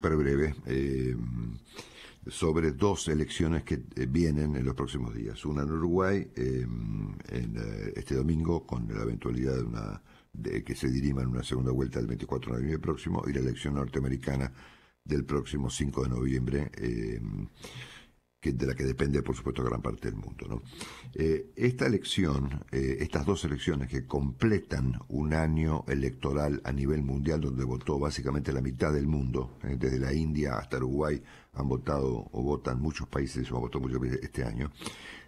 súper breve eh, sobre dos elecciones que eh, vienen en los próximos días. Una en Uruguay, eh, en, este domingo, con la eventualidad de una de que se dirima en una segunda vuelta el 24 de noviembre próximo, y la elección norteamericana del próximo 5 de noviembre. Eh, que, de la que depende, por supuesto, gran parte del mundo. ¿no? Eh, esta elección, eh, estas dos elecciones que completan un año electoral a nivel mundial, donde votó básicamente la mitad del mundo, eh, desde la India hasta Uruguay, han votado o votan muchos países, o han votado muchos países este año,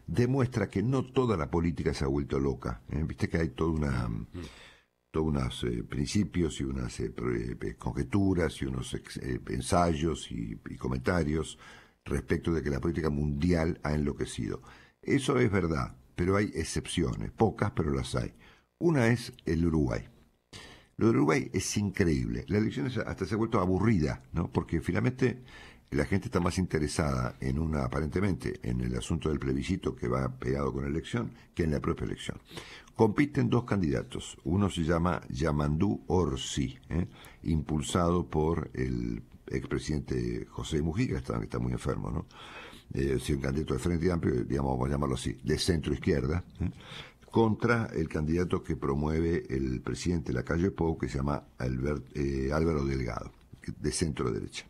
demuestra que no toda la política se ha vuelto loca. Viste que hay toda una todos unos principios y unas conjeturas y unos ensayos y, comentarios respecto de que la política mundial ha enloquecido. Eso es verdad, pero hay excepciones, pocas, pero las hay. Una es el Uruguay. Lo Uruguay es increíble. La elección hasta se ha vuelto aburrida, ¿no? Porque finalmente la gente está más interesada en una, aparentemente, en el asunto del plebiscito que va pegado con la elección que en la propia elección. Compiten dos candidatos. Uno se llama Yamandú Orsi, ¿eh? impulsado por el expresidente José Mujica, está, está muy enfermo, ¿no? Eh, un candidato de Frente Amplio, digamos, vamos a llamarlo así, de centro izquierda, ¿eh? contra el candidato que promueve el presidente de la calle Pou, que se llama eh, Álvaro Delgado, de centro derecha.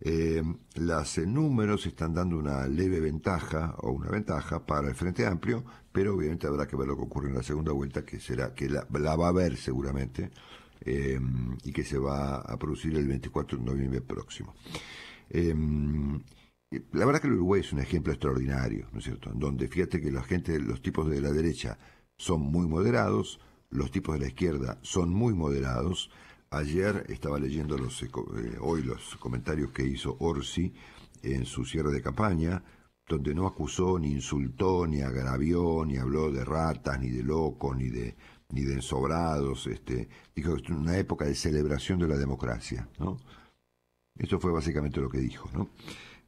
Eh, las números están dando una leve ventaja o una ventaja para el Frente Amplio, pero obviamente habrá que ver lo que ocurre en la segunda vuelta, que será que la, la va a haber seguramente, Em, y que se va a producir el 24 de noviembre próximo. Em, la verdad que el Uruguay es un ejemplo extraordinario, ¿no es cierto? donde fíjate que la gente, los tipos de la derecha son muy moderados, los tipos de la izquierda son muy moderados. Ayer estaba leyendo los, eh, hoy los comentarios que hizo Orsi en su cierre de campaña, donde no acusó, ni insultó, ni agravió, ni habló de ratas, ni de locos, ni de ni de ensobrados, este, dijo que es una época de celebración de la democracia, ¿no? Eso fue básicamente lo que dijo, ¿no?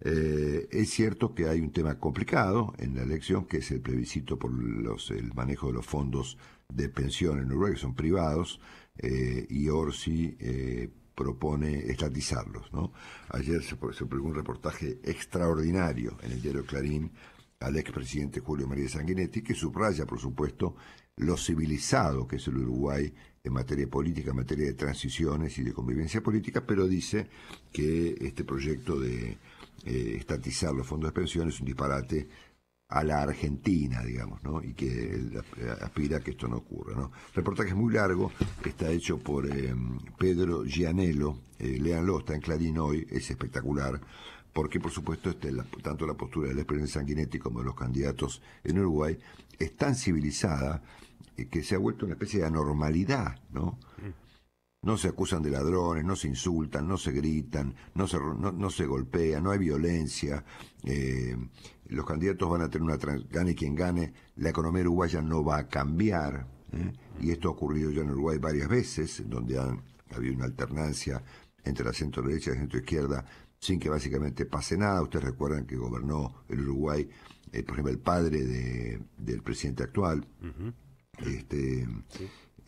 Eh, es cierto que hay un tema complicado en la elección, que es el plebiscito por los, el manejo de los fondos de pensión en Uruguay, que son privados, eh, y Orsi eh, propone estatizarlos. ¿no? Ayer se, se publicó un reportaje extraordinario en el diario Clarín al expresidente Julio María Sanguinetti, que subraya, por supuesto, lo civilizado que es el Uruguay en materia política, en materia de transiciones y de convivencia política, pero dice que este proyecto de eh, estatizar los fondos de pensiones es un disparate a la Argentina, digamos, ¿no? y que aspira a que esto no ocurra. ¿no? reportaje es muy largo, está hecho por em, Pedro Gianello, leanlo, eh, léanlo, está en Clarín hoy, es espectacular, porque por supuesto este, tanto la postura del expresidente Sanguinetti como de los candidatos en Uruguay es tan civilizada eh, que se ha vuelto una especie de anormalidad, ¿no? No se acusan de ladrones, no se insultan, no se gritan, no se, no, no se golpea, no hay violencia. Eh, los candidatos van a tener una... Gane quien gane, la economía uruguaya no va a cambiar. ¿eh? Y esto ha ocurrido ya en Uruguay varias veces, donde ha habido una alternancia entre la centro derecha y la centro izquierda sin que básicamente pase nada. Ustedes recuerdan que gobernó el Uruguay, eh, por ejemplo, el padre del presidente actual. este,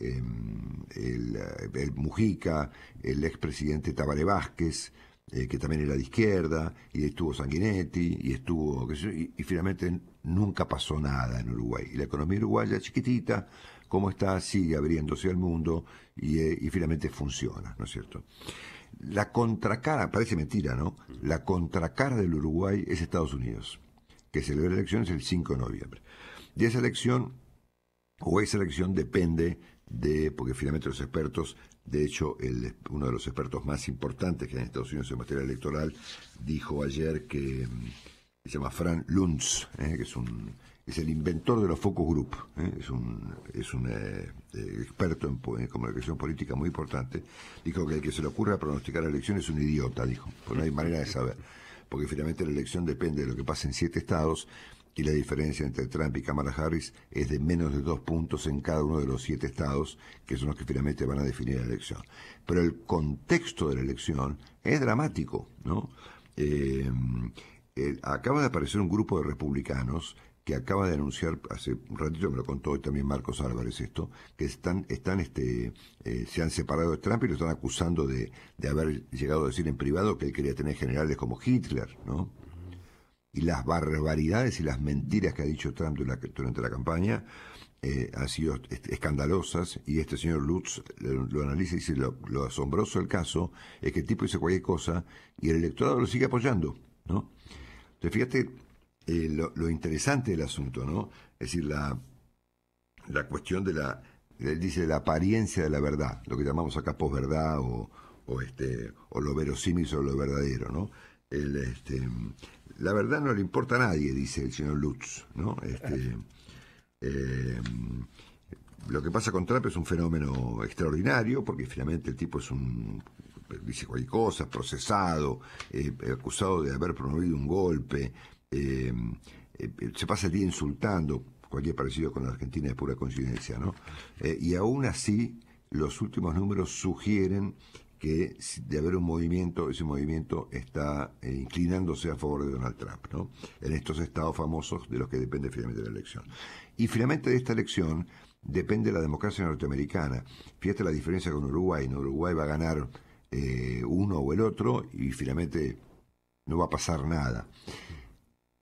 Em, eh, el, Mujica, el expresidente Tabaré Vázquez, eh, que también era de izquierda, y estuvo Sanguinetti, y estuvo, y, y, finalmente nunca pasó nada en Uruguay. Y la economía uruguaya chiquitita, como está, sigue abriéndose al mundo eh, y, finalmente funciona, ¿no es cierto? La contracara, parece mentira, ¿no? La contracara del Uruguay es Estados Unidos, que celebra elecciones el 5 de noviembre. y esa elección o esa elección depende de, porque finalmente los expertos, de hecho, el, uno de los expertos más importantes que hay en Estados Unidos en materia electoral, dijo ayer que mm, se llama Fran Luntz, eh, que es un es el inventor de los focus group, eh, es un, es un eh, experto en, comunicación política muy importante, dijo que el que se le ocurra pronosticar la elección es un idiota, dijo, pues no hay manera de saber, porque finalmente la elección depende de lo que pase en siete estados y la diferencia entre Trump y Kamala Harris es de menos de dos puntos en cada uno de los siete estados, que son los que finalmente van a definir la elección. Pero el contexto de la elección es dramático, ¿no? Eh, eh, acaba de aparecer un grupo de republicanos que acaba de anunciar, hace un ratito me lo contó hoy también Marcos Álvarez esto, que están, están este, eh, se han separado de Trump y lo están acusando de, de haber llegado a decir en privado que él quería tener generales como Hitler, ¿no? y las barbaridades y las mentiras que ha dicho Trump durante la campaña eh, han sido escandalosas y este señor Lutz lo, analiza y dice lo, asombroso del caso es que el tipo dice cualquier cosa y el electorado lo sigue apoyando, ¿no? Entonces fíjate eh, lo, interesante del asunto, ¿no? Es decir, la, la cuestión de la, dice la apariencia de la verdad, lo que llamamos acá posverdad o, o, este, o lo verosímil o lo verdadero, ¿no? El, este, la verdad no le importa a nadie, dice el señor Lutz, ¿no? Este, eh, lo que pasa con Trump es un fenómeno extraordinario, porque finalmente el tipo es un dice cualquier cosa, procesado, eh, acusado de haber promovido un golpe, eh, se pasa el día insultando, cualquier parecido con la Argentina es pura coincidencia, ¿no? y aún así, los últimos números sugieren que de haber un movimiento, ese movimiento está eh, inclinándose a favor de Donald Trump, ¿no? En estos estados famosos de los que depende finalmente la elección. Y finalmente de esta elección depende la democracia norteamericana. Fíjate la diferencia con Uruguay. En Uruguay va a ganar eh, uno o el otro y finalmente no va a pasar nada.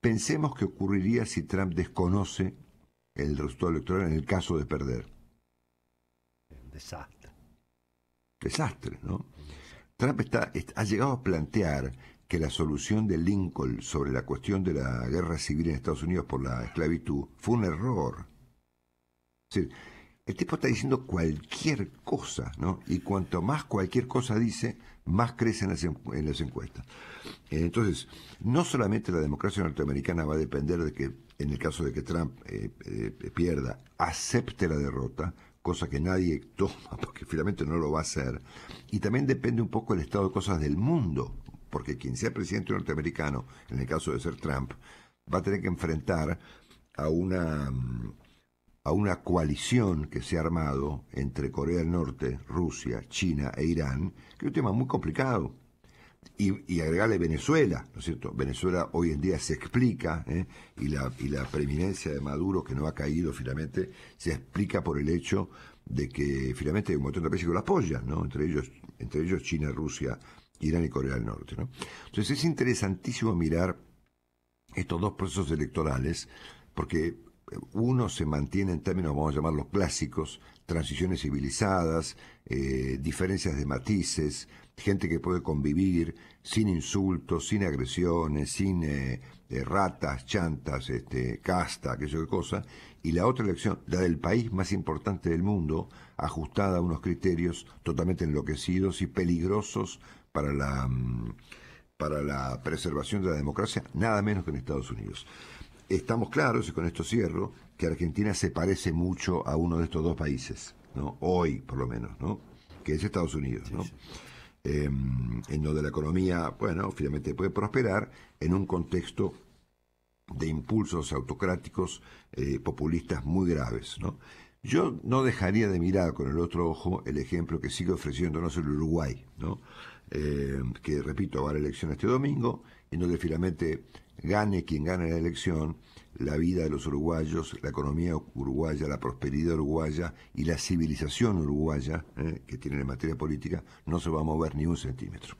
Pensemos qué ocurriría si Trump desconoce el resultado electoral en el caso de perder. desastre. Desastre, ¿no? Trump está, ha llegado a plantear que la solución de Lincoln sobre la cuestión de la guerra civil en Estados Unidos por la esclavitud fue un error. Es decir, el tipo está diciendo cualquier cosa, ¿no? Y cuanto más cualquier cosa dice, más crecen las, en las encuestas. Entonces, no solamente la democracia norteamericana va a depender de que, en el caso de que Trump eh, eh, pierda, acepte la derrota, cosa que nadie toma porque finalmente no lo va a hacer. Y también depende un poco del estado de cosas del mundo, porque quien sea presidente norteamericano, en el caso de ser Trump, va a tener que enfrentar a una mm, a una coalición que se ha armado entre Corea del Norte, Rusia, China e Irán, que es un tema muy complicado, y, agregarle Venezuela, ¿no es cierto? Venezuela hoy en día se explica, ¿eh? y, la, y la preeminencia de Maduro, que no ha caído finalmente, se explica por el hecho de que finalmente hay un montón de países que lo apoyan, ¿no? Entre ellos, entre ellos China, Rusia, Irán y Corea del Norte, ¿no? Entonces es interesantísimo mirar estos dos procesos electorales, porque uno se mantiene en términos, vamos a llamarlos clásicos, transiciones civilizadas, eh, diferencias de matices, gente que puede convivir sin insultos, sin agresiones, sin eh, eh, ratas, chantas, este, casta, aquello que cosa, y la otra elección, la del país más importante del mundo, ajustada a unos criterios totalmente enloquecidos y peligrosos para la, mm, para la preservación de la democracia, nada menos que en Estados Unidos estamos claros, y con esto cierro, que Argentina se parece mucho a uno de estos dos países, ¿no? Hoy, por lo menos, ¿no? Que es Estados Unidos, em, en donde la economía, bueno, finalmente puede prosperar en un contexto de impulsos autocráticos eh, populistas muy graves, Yo no dejaría de mirar con el otro ojo el ejemplo que sigue ofreciéndonos el Uruguay, ¿no? Em, que repito, va a la elección este domingo, en donde finalmente Gane quien gane la elección, la vida de los uruguayos, la economía uruguaya, la prosperidad uruguaya y la civilización uruguaya eh, que tiene la materia política no se va a mover ni un centímetro.